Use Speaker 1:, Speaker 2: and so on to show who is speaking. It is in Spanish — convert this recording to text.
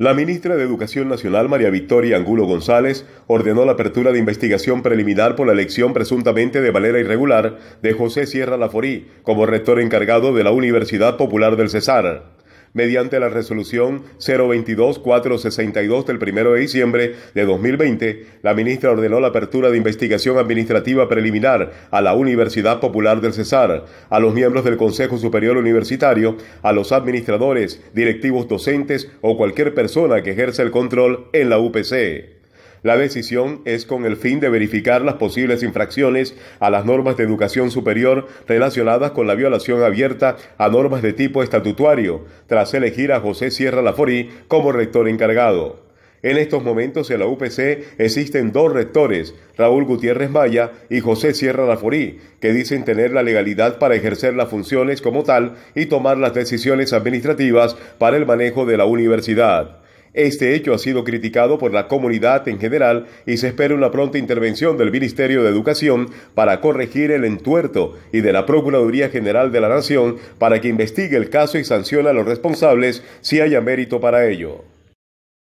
Speaker 1: La ministra de Educación Nacional, María Victoria Angulo González, ordenó la apertura de investigación preliminar por la elección presuntamente de manera irregular de José Sierra Laforí como rector encargado de la Universidad Popular del Cesar mediante la resolución 022-462 del 1 de diciembre de 2020, la ministra ordenó la apertura de investigación administrativa preliminar a la Universidad Popular del Cesar, a los miembros del Consejo Superior Universitario, a los administradores, directivos docentes o cualquier persona que ejerza el control en la UPC. La decisión es con el fin de verificar las posibles infracciones a las normas de educación superior relacionadas con la violación abierta a normas de tipo estatutario, tras elegir a José Sierra Laforí como rector encargado. En estos momentos en la UPC existen dos rectores, Raúl Gutiérrez Maya y José Sierra Laforí, que dicen tener la legalidad para ejercer las funciones como tal y tomar las decisiones administrativas para el manejo de la universidad. Este hecho ha sido criticado por la comunidad en general y se espera una pronta intervención del Ministerio de Educación para corregir el entuerto y de la Procuraduría General de la Nación para que investigue el caso y sancione a los responsables si haya mérito para ello.